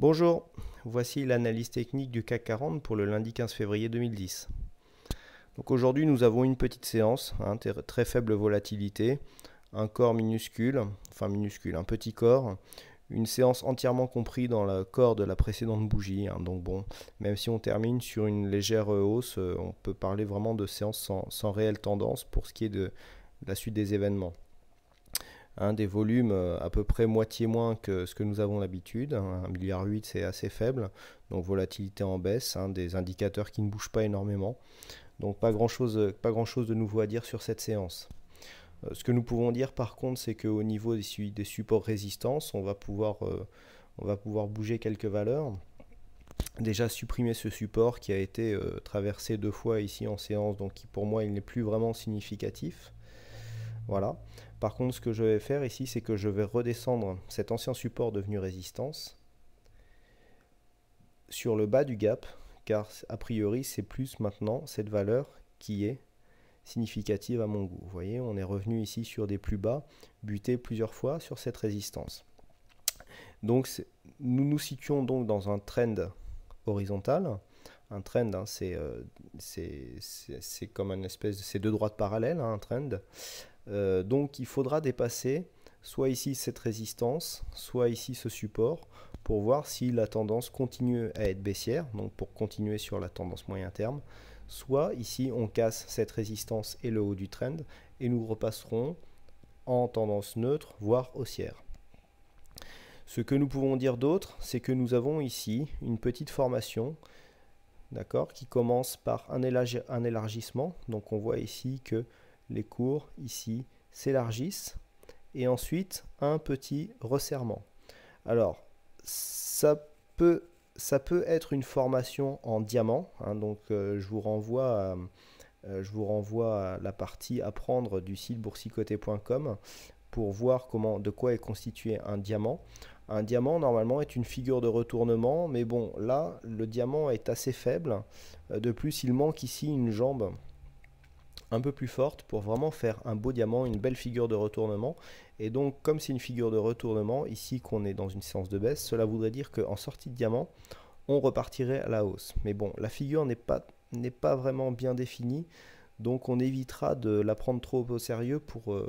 Bonjour, voici l'analyse technique du CAC 40 pour le lundi 15 février 2010. Donc aujourd'hui nous avons une petite séance, hein, très faible volatilité, un corps minuscule, enfin minuscule, un petit corps, une séance entièrement comprise dans le corps de la précédente bougie. Hein, donc bon, même si on termine sur une légère hausse, euh, on peut parler vraiment de séance sans réelle tendance pour ce qui est de la suite des événements des volumes euh, à peu près moitié moins que ce que nous avons l'habitude. 1,8 hein. milliard, c'est assez faible, donc volatilité en baisse, hein, des indicateurs qui ne bougent pas énormément. Donc pas grand-chose euh, grand de nouveau à dire sur cette séance. Euh, ce que nous pouvons dire par contre, c'est qu'au niveau des, des, supports résistance, on va, pouvoir, on va pouvoir bouger quelques valeurs déjà supprimer ce support qui a été traversé deux fois ici en séance, donc qui pour moi il n'est plus vraiment significatif. Voilà. Par contre, ce que je vais faire ici, c'est que je vais redescendre cet ancien support devenu résistance sur le bas du gap, car a priori, c'est plus maintenant cette valeur qui est significative à mon goût. Vous voyez, on est revenu ici sur des plus bas, buté plusieurs fois sur cette résistance. Donc, nous nous situons donc dans un trend horizontal un trend, hein, euh, c'est comme une espèce de ces deux droites parallèles, hein, un trend. Euh, donc il faudra dépasser soit ici cette résistance, soit ici ce support pour voir si la tendance continue à être baissière, donc pour continuer sur la tendance moyen terme, soit ici on casse cette résistance et le haut du trend et nous repasserons en tendance neutre, voire haussière. Ce que nous pouvons dire d'autre, c'est que nous avons ici une petite formation d'accord, qui commence par un, élargissement. Donc on voit ici que les cours ici s'élargissent et ensuite un petit resserrement. Alors ça peut, ça peut être une formation en diamant, hein. donc euh, je vous renvoie euh, je vous renvoie à la partie apprendre du site boursicoté.com pour voir comment, de quoi est constitué un diamant. Un diamant, normalement, est une figure de retournement, mais bon, là, le diamant est assez faible. Euh, de plus, il manque ici une jambe un peu plus forte pour vraiment faire un beau diamant, une belle figure de retournement. Et donc, comme c'est une figure de retournement, ici qu'on est dans une séance de baisse, cela voudrait dire qu'en sortie de diamant, on repartirait à la hausse. Mais bon, la figure n'est pas, n'est pas vraiment bien définie, donc on évitera de la prendre trop au sérieux pour... Euh,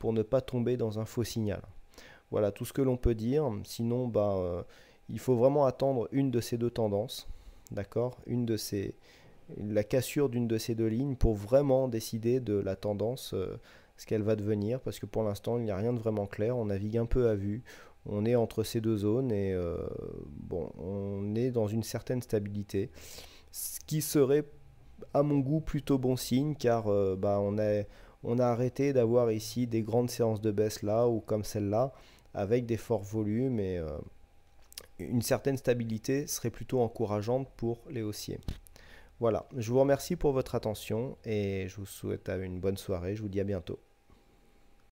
pour ne pas tomber dans un faux signal. Voilà tout ce que l'on peut dire. Sinon, bah, euh, il faut vraiment attendre une de ces deux tendances, d'accord Une de ces la cassure d'une de ces deux lignes pour vraiment décider de la tendance, euh, ce qu'elle va devenir, parce que pour l'instant il n'y a rien de vraiment clair, on navigue un peu à vue, on est entre ces deux zones et euh, bon, on est dans une certaine stabilité, ce qui serait à mon goût plutôt bon signe car bah, on est on a arrêté d'avoir ici des grandes séances de baisse là ou comme celle-là, avec des forts volumes et euh, une certaine stabilité serait plutôt encourageante pour les haussiers. Voilà, je vous remercie pour votre attention et je vous souhaite une bonne soirée, je vous dis à bientôt.